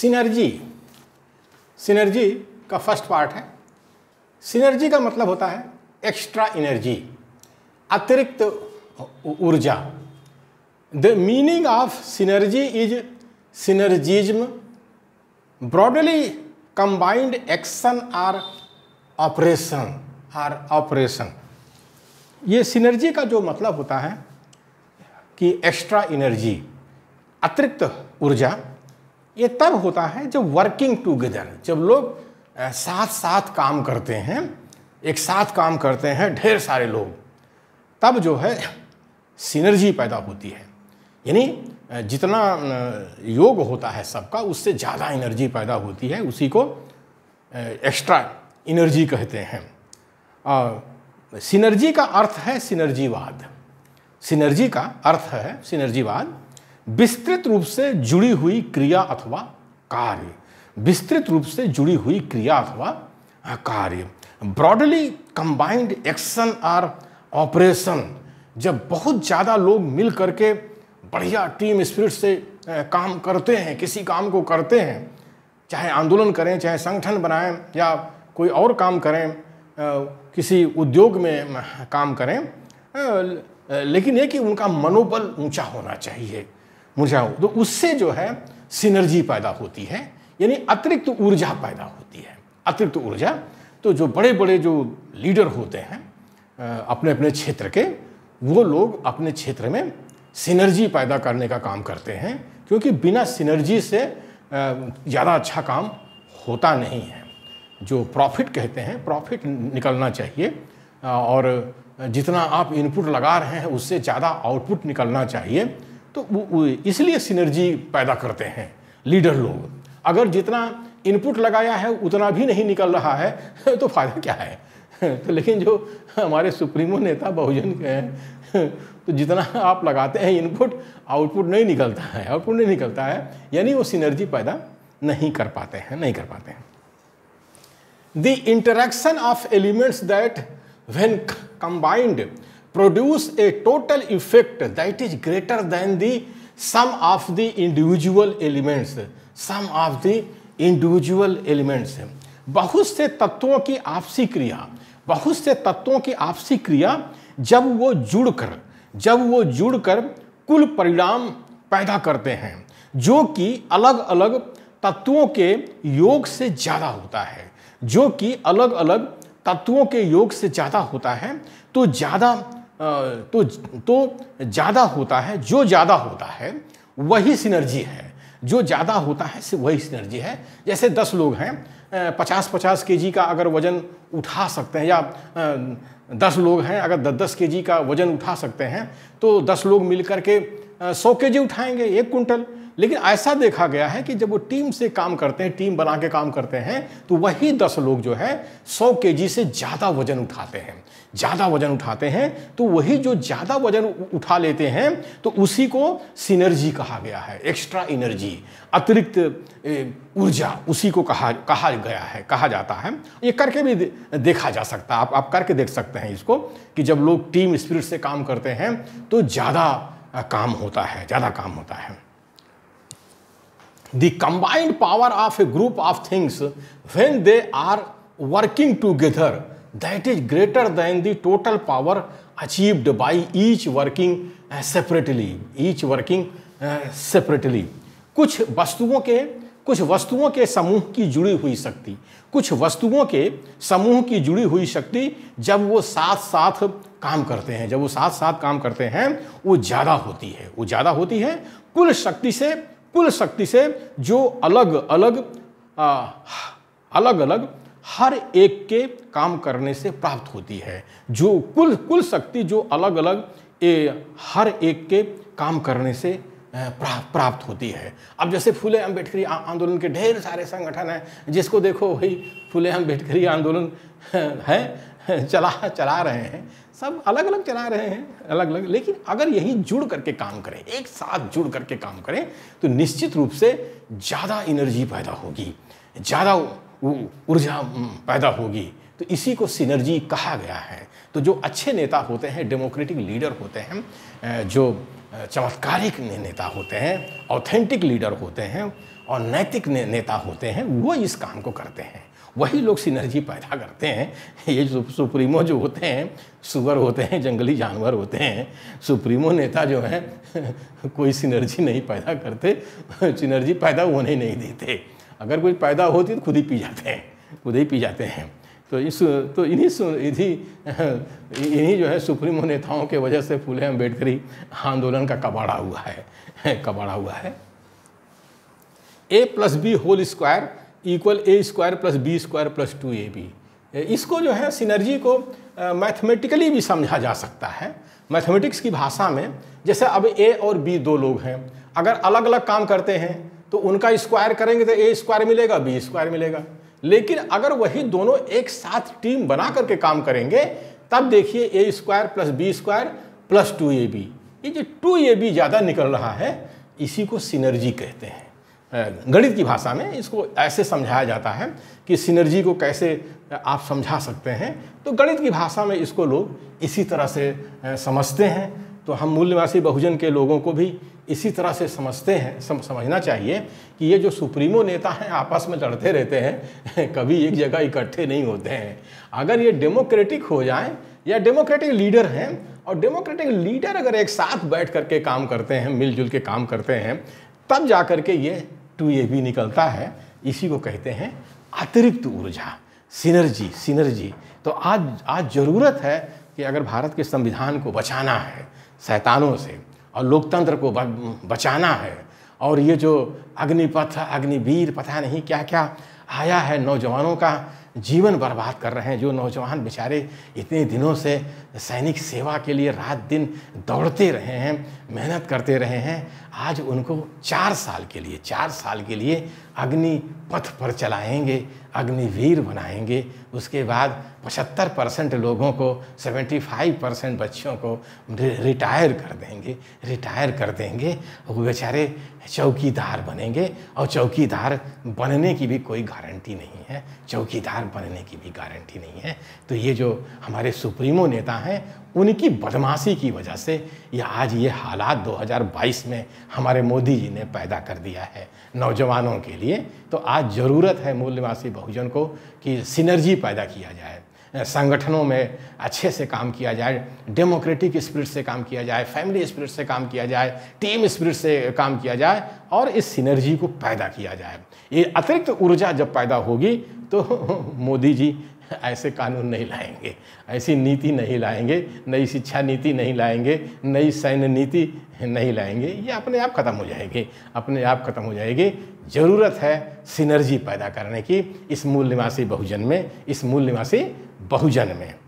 synergy synergy का first part है synergy का मतलब होता है एक्स्ट्रा एनर्जी अतिरिक्त ऊर्जा the meaning of synergy is synergism broadly combined action or operation or operation ये सिनर्जी का जो मतलब होता है कि एक्स्ट्रा एनर्जी अतिरिक्त ऊर्जा ये तब होता है जब वर्किंग टूगेदर जब लोग साथ साथ काम करते हैं एक साथ काम करते हैं ढेर सारे लोग तब जो है सिनर्जी पैदा होती है यानी जितना योग होता है सबका उससे ज़्यादा एनर्जी पैदा होती है उसी को एक्स्ट्रा एनर्जी कहते हैं और सिनर्जी का अर्थ है सिनर्जीवाद सिनर्जी का अर्थ है सिनर्जीवाद विस्तृत रूप से जुड़ी हुई क्रिया अथवा कार्य विस्तृत रूप से जुड़ी हुई क्रिया अथवा कार्य ब्रॉडली कंबाइंड एक्शन और ऑपरेशन जब बहुत ज़्यादा लोग मिल करके बढ़िया टीम स्पिरिट से काम करते हैं किसी काम को करते हैं चाहे आंदोलन करें चाहे संगठन बनाएं या कोई और काम करें किसी उद्योग में काम करें लेकिन ये कि उनका मनोबल ऊंचा होना चाहिए मुरझा तो उससे जो है सिनर्जी पैदा होती है यानी अतिरिक्त ऊर्जा पैदा होती है अतिरिक्त ऊर्जा तो जो बड़े बड़े जो लीडर होते हैं अपने अपने क्षेत्र के वो लोग अपने क्षेत्र में सिनर्जी पैदा करने का काम करते हैं क्योंकि बिना सिनर्जी से ज़्यादा अच्छा काम होता नहीं है जो प्रॉफिट कहते हैं प्रॉफिट निकलना चाहिए और जितना आप इनपुट लगा रहे हैं उससे ज़्यादा आउटपुट निकलना चाहिए तो वो इसलिए सिनर्जी पैदा करते हैं लीडर लोग अगर जितना इनपुट लगाया है उतना भी नहीं निकल रहा है तो फायदा क्या है तो लेकिन जो हमारे सुप्रीमो नेता बहुजन के हैं तो जितना आप लगाते हैं इनपुट आउटपुट नहीं निकलता है आउटपुट नहीं निकलता है यानी वो सिनर्जी पैदा नहीं कर पाते हैं नहीं कर पाते हैं the interaction of elements that when combined produce a total effect that is greater than the sum of the individual elements sum of the individual elements बहुत से तत्वों की आपसी क्रिया बहुत से तत्वों की आपसी क्रिया जब वो जुड़कर जब वो जुड़कर कुल परिणाम पैदा करते हैं जो कि अलग अलग तत्वों के योग से ज़्यादा होता है जो कि अलग अलग तत्वों के योग से ज़्यादा होता है तो ज़्यादा तो तो ज़्यादा होता है जो ज़्यादा होता है वही सिनर्जी है जो ज़्यादा होता है वही सिनर्जी है जैसे दस लोग हैं पचास पचास के का अगर वज़न उठा सकते हैं या दस लोग हैं अगर दस दस के का वज़न उठा सकते हैं तो दस लोग मिल के सौ के जी उठाएंगे एक कुंटल लेकिन ऐसा देखा गया है कि जब वो टीम से काम करते हैं टीम बना के काम करते हैं तो वही दस लोग जो है सौ के जी से ज़्यादा वजन उठाते हैं ज़्यादा वजन उठाते हैं तो वही जो ज़्यादा वजन उठा लेते हैं तो उसी को सिनर्जी कहा गया है एक्स्ट्रा एनर्जी अतिरिक्त ऊर्जा उसी को कहा कहा गया है कहा जाता है ये करके भी देखा जा सकता है आप आप करके देख सकते हैं इसको कि जब लोग टीम स्पिरिट से काम करते हैं तो ज़्यादा काम होता है ज्यादा काम होता है the combined power of a group of things when they are working together that is greater than the total power achieved by each working separately each working separately कुछ वस्तुओं के कुछ वस्तुओं के समूह की जुड़ी हुई शक्ति कुछ वस्तुओं के समूह की जुड़ी हुई शक्ति जब वो साथ साथ काम करते हैं जब वो साथ साथ काम करते हैं वो ज़्यादा होती है वो ज़्यादा होती है कुल शक्ति से कुल शक्ति से जो अलग अलग आ, अलग अलग हर एक के काम करने से प्राप्त होती है जो कुल कुल शक्ति जो अलग अलग ए, हर एक के काम करने से प्राप्त होती है अब जैसे फूले अम्बेडकरी आंदोलन के ढेर सारे संगठन हैं जिसको देखो वही फूले अम्बेडकरी आंदोलन है चला चला रहे हैं सब अलग अलग चला रहे हैं अलग अलग लेकिन अगर यही जुड़ करके काम करें एक साथ जुड़ करके काम करें तो निश्चित रूप से ज़्यादा एनर्जी पैदा होगी ज़्यादा ऊर्जा पैदा होगी तो इसी को सिनर्जी कहा गया है तो जो अच्छे नेता होते हैं डेमोक्रेटिक लीडर होते हैं जो चमत्कारिक नेता होते हैं ऑथेंटिक लीडर होते हैं और नैतिक ने, नेता होते हैं वो इस काम को करते हैं वही लोग सिनर्जी पैदा करते हैं ये जो सुप्रीमो जो होते हैं सुअर होते हैं जंगली जानवर होते हैं सुप्रीमो नेता जो हैं कोई सिनर्जी नहीं पैदा करते सिनर्जी पैदा होने नहीं देते अगर कुछ पैदा होती तो खुद ही पी जाते हैं खुद ही पी जाते हैं तो इस तो इन्हीं इन्हीं इन्हीं जो है सुप्रीमो नेताओं के वजह से फूले अम्बेडकरी आंदोलन का कबाड़ा हुआ है कबाड़ा हुआ है A plus B whole square equal A square plus B square plus two A B इसको जो है सिनर्जी को मैथमेटिकली भी समझा जा सकता है मैथमेटिक्स की भाषा में जैसे अब ए और बी दो लोग हैं अगर अलग अलग काम करते हैं तो उनका स्क्वायर करेंगे तो ए स्क्वायर मिलेगा बी स्क्वायर मिलेगा लेकिन अगर वही दोनों एक साथ टीम बना करके काम करेंगे तब देखिए A square plus B square plus two A B ये जो टू ए बी ज़्यादा निकल रहा है इसी को सिनर्जी कहते हैं गणित की भाषा में इसको ऐसे समझाया जाता है कि सिनर्जी को कैसे आप समझा सकते हैं तो गणित की भाषा में इसको लोग इसी तरह से समझते हैं तो हम मूल निवासी बहुजन के लोगों को भी इसी तरह से समझते हैं सम, समझना चाहिए कि ये जो सुप्रीमो नेता हैं आपस में लड़ते रहते हैं कभी एक जगह इकट्ठे नहीं होते हैं अगर ये डेमोक्रेटिक हो जाएं या डेमोक्रेटिक लीडर हैं और डेमोक्रेटिक लीडर अगर एक साथ बैठ करके काम करते हैं मिलजुल के काम करते हैं तब जा कर के ये टू ए भी निकलता है इसी को कहते हैं अतिरिक्त ऊर्जा सिनर्जी सिनर्जी तो आज आज ज़रूरत है कि अगर भारत के संविधान को बचाना है शैतानों से और लोकतंत्र को बचाना है और ये जो अग्निपथ अग्निवीर पता नहीं क्या क्या आया है नौजवानों का जीवन बर्बाद कर रहे हैं जो नौजवान बेचारे इतने दिनों से सैनिक सेवा के लिए रात दिन दौड़ते रहे हैं मेहनत करते रहे हैं आज उनको चार साल के लिए चार साल के लिए अग्नि पथ पर चलाएंगे अग्निवीर बनाएंगे उसके बाद 75 परसेंट लोगों को 75 परसेंट बच्चों को रिटायर कर देंगे रिटायर कर देंगे वो बेचारे चौकीदार बनेंगे और चौकीदार बनने की भी कोई गारंटी नहीं है चौकीदार बनने की भी गारंटी नहीं है तो ये जो हमारे सुप्रीमो नेता हैं उनकी बदमाशी की वजह से ये आज ये हालात 2022 में हमारे मोदी जी ने पैदा कर दिया है नौजवानों के लिए तो आज ज़रूरत है मूल्यवासी बहुजन को कि सिनर्जी पैदा किया जाए संगठनों में अच्छे से काम किया जाए डेमोक्रेटिक स्पिरिट से काम किया जाए फैमिली स्पिरिट से काम किया जाए टीम स्पिरिट से काम किया जाए और इस सिनर्जी को पैदा किया जाए ये अतिरिक्त ऊर्जा जब पैदा होगी तो मोदी जी ऐसे कानून नहीं लाएंगे ऐसी नीति नहीं लाएंगे नई शिक्षा नीति नहीं लाएंगे नई सैन्य नीति नहीं लाएंगे ये अपने आप ख़त्म हो जाएगी अपने आप ख़त्म हो जाएगी ज़रूरत है सिनर्जी पैदा करने की इस मूल निवासी बहुजन में इस मूल निवासी बहुजन में